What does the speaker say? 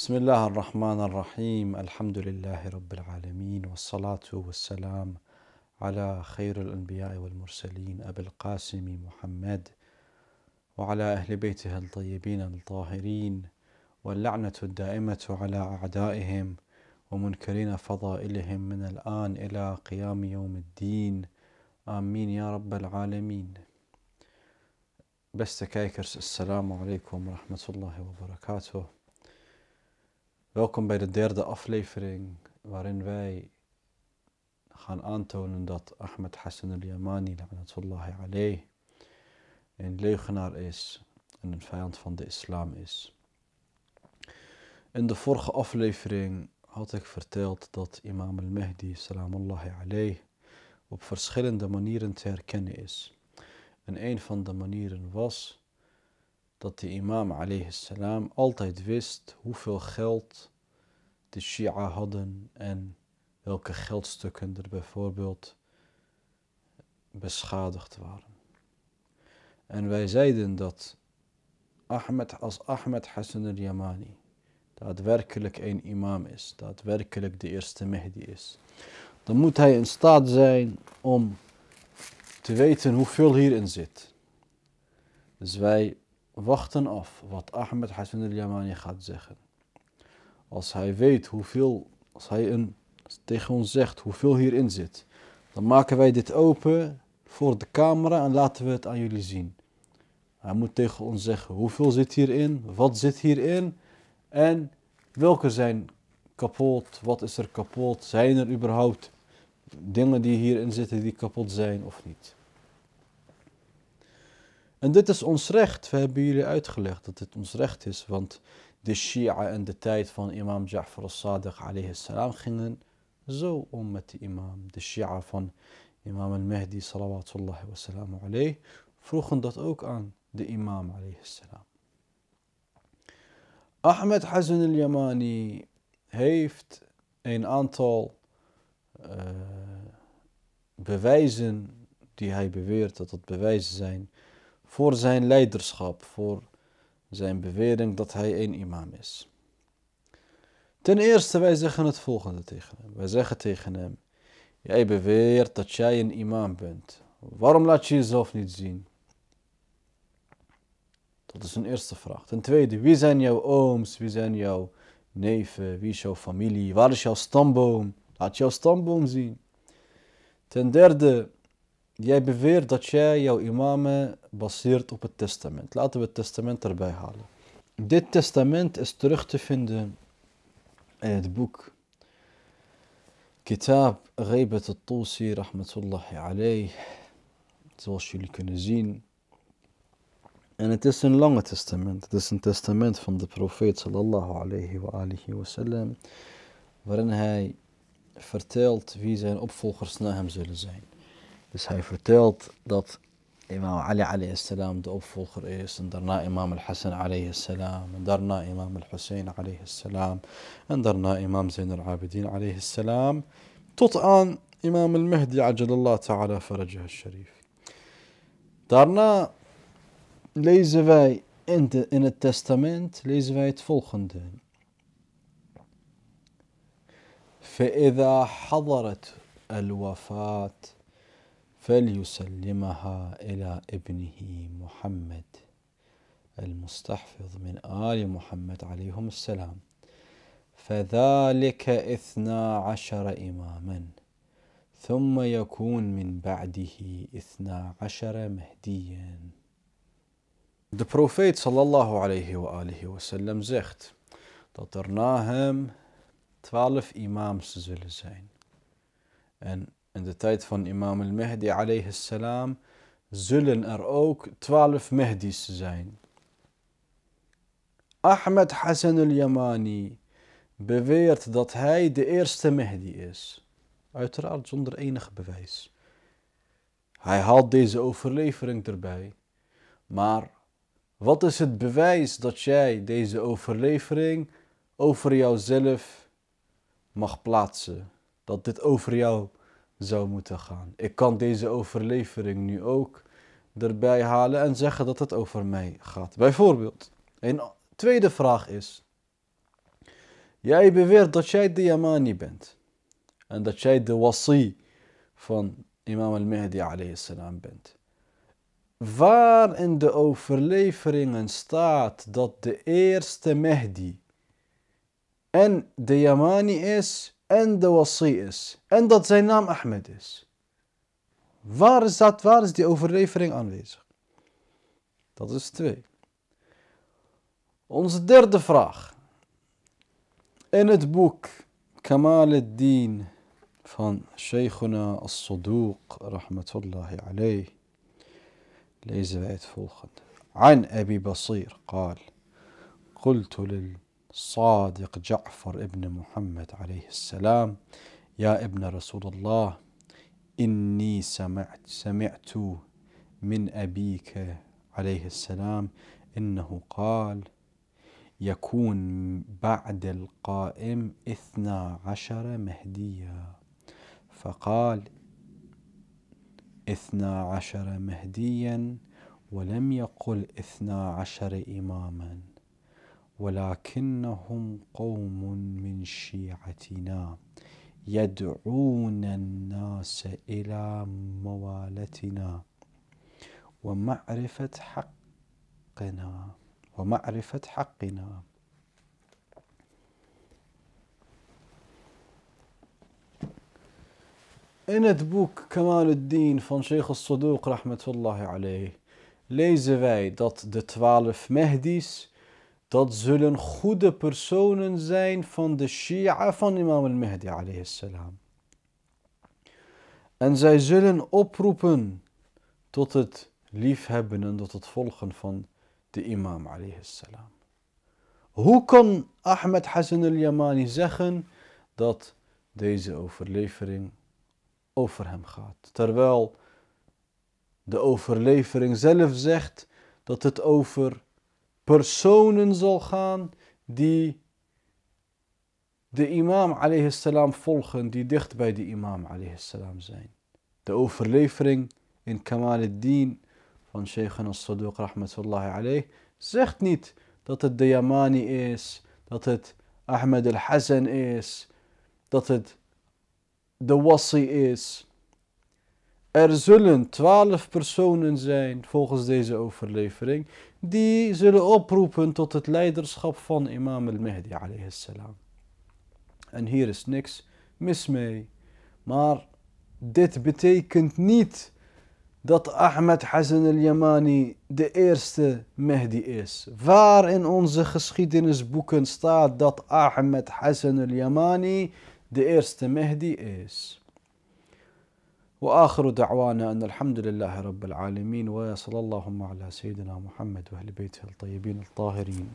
بسم الله الرحمن الرحيم الحمد لله رب العالمين والصلاة والسلام على خير الأنبياء والمرسلين أبي القاسم محمد وعلى أهل بيته الطيبين الطاهرين واللعنة الدائمة على أعدائهم ومنكرين فضائلهم من الآن إلى قيام يوم الدين آمين يا رب العالمين بس السلام عليكم ورحمة الله وبركاته Welkom bij de derde aflevering waarin wij gaan aantonen dat Ahmed Hassan al-Yamani een leugenaar is en een vijand van de islam is. In de vorige aflevering had ik verteld dat imam al-Mahdi alayh, op verschillende manieren te herkennen is. En een van de manieren was dat de imam salam altijd wist hoeveel geld de Shia hadden en welke geldstukken er bijvoorbeeld beschadigd waren. En wij zeiden dat Ahmed als Ahmed Hassan al-Yamani daadwerkelijk een imam is, daadwerkelijk de eerste Mehdi is, dan moet hij in staat zijn om te weten hoeveel hierin zit. Dus wij wachten af wat Ahmed Hassan al-Yamani gaat zeggen. Als hij weet hoeveel, als hij een, tegen ons zegt hoeveel hierin zit, dan maken wij dit open voor de camera en laten we het aan jullie zien. Hij moet tegen ons zeggen hoeveel zit hierin, wat zit hierin en welke zijn kapot, wat is er kapot, zijn er überhaupt dingen die hierin zitten die kapot zijn of niet. En dit is ons recht. We hebben jullie uitgelegd dat dit ons recht is. Want de Shia en de tijd van imam Ja'far al-Sadiq alayhi salam gingen zo om met de imam. De Shia van imam al-Mahdi salawatullahi wa vroegen dat ook aan de imam alayhi salam. Ahmed Hazan al-Yamani heeft een aantal eh, bewijzen die hij beweert dat dat bewijzen zijn voor zijn leiderschap, voor zijn bewering dat hij een imam is. Ten eerste, wij zeggen het volgende tegen hem. Wij zeggen tegen hem, jij beweert dat jij een imam bent. Waarom laat je jezelf niet zien? Dat is een eerste vraag. Ten tweede, wie zijn jouw ooms, wie zijn jouw neven, wie is jouw familie, waar is jouw stamboom? Laat jouw stamboom zien. Ten derde, Jij beweert dat jij jouw imamen baseert op het testament. Laten we het testament erbij halen. Dit testament is terug te vinden in het boek Kitab Ghaybat al-Tusi, rahmatullahi alayh. Zoals jullie kunnen zien. En het is een lange testament. Het is een testament van de profeet sallallahu alayhi wa alihi Waarin hij vertelt wie zijn opvolgers na hem zullen zijn. Dus hij vertelt dat imam Ali alayhi salam de opvolger is. En daarna imam al-Hassan alayhi salam. En daarna imam al-Hussein alayhi salam. En daarna imam Zain al-Abidin alayhi salam. Tot aan imam al-Mahdi ajalallah ta'ala farajah al-Sharif. Daarna lezen wij in, de, in het testament lezen wij het volgende. فإذا حضرت الوفاة فليسلمها إلى ابنه محمد المستحفظ من آل محمد عليهم السلام فذلك اثنا عشر إماما ثم يكون من بعده اثنا عشر مهديا The Prophet صلى الله عليه وآله وسلم زخت تطرناهم 12 إمام hem imams in de tijd van imam al-Mahdi alayhi salam, zullen er ook twaalf Mahdi's zijn. Ahmed Hassan al-Yamani beweert dat hij de eerste Mahdi is. Uiteraard zonder enig bewijs. Hij haalt deze overlevering erbij. Maar wat is het bewijs dat jij deze overlevering over jouzelf mag plaatsen? Dat dit over jou zou moeten gaan. Ik kan deze overlevering nu ook erbij halen en zeggen dat het over mij gaat. Bijvoorbeeld, een tweede vraag is: Jij beweert dat jij de Yamani bent en dat jij de wasi van Imam al-Mahdi salam bent. Waar in de overleveringen staat dat de eerste Mahdi en de Yamani is, en de wassi is en dat zijn naam Ahmed is. Waar is dat, waar is die overlevering aanwezig? Dat is twee. Onze derde vraag. In het boek Kamal al-Din van Sheikhuna al-Saduq, rahmatullahi alayh, lezen wij het volgende. عن أبي بصير قال قلت لل صادق جعفر ابن محمد عليه السلام يا ابن رسول الله إني سمعت سمعت من أبيك عليه السلام إنه قال يكون بعد القائم اثنا عشر مهديا فقال اثنا عشر مهديا ولم يقل اثنا عشر إماماً ولكنهم قوم من شيعتنا يدعون الناس الى موالتنا ومعرفه حقنا ومعرفه حقنا إن بوك كمال الدين فان شيخ الصدوق رحمه الله عليه ليزفاي دوت دتوالف مهديس Dat zullen goede personen zijn van de Shia van Imam al-Mahdi alayhi salam. En zij zullen oproepen tot het liefhebben en tot het volgen van de imam alayhi salam. Hoe kan Ahmed Hassan al-Yamani zeggen dat deze overlevering over hem gaat? Terwijl de overlevering zelf zegt dat het over personen zal gaan die de imam alayhi salam volgen, die dicht bij de imam alayhi salam zijn. De overlevering in Kamal al-Din van Sheikh al-Saduq rahmatullahi alayh zegt niet dat het de Yamani is, dat het Ahmed al-Hazan is, dat het de Wassi is. Er zullen twaalf personen zijn volgens deze overlevering die zullen oproepen tot het leiderschap van imam al-Mahdi alayhi salam. En hier is niks mis mee. Maar dit betekent niet dat Ahmed Hazan al-Yamani de eerste Mahdi is. Waar in onze geschiedenisboeken staat dat Ahmed Hazan al-Yamani de eerste Mahdi is. واخر دعوانا ان الحمد لله رب العالمين وصلى اللهم على سيدنا محمد واهل بيته الطيبين الطاهرين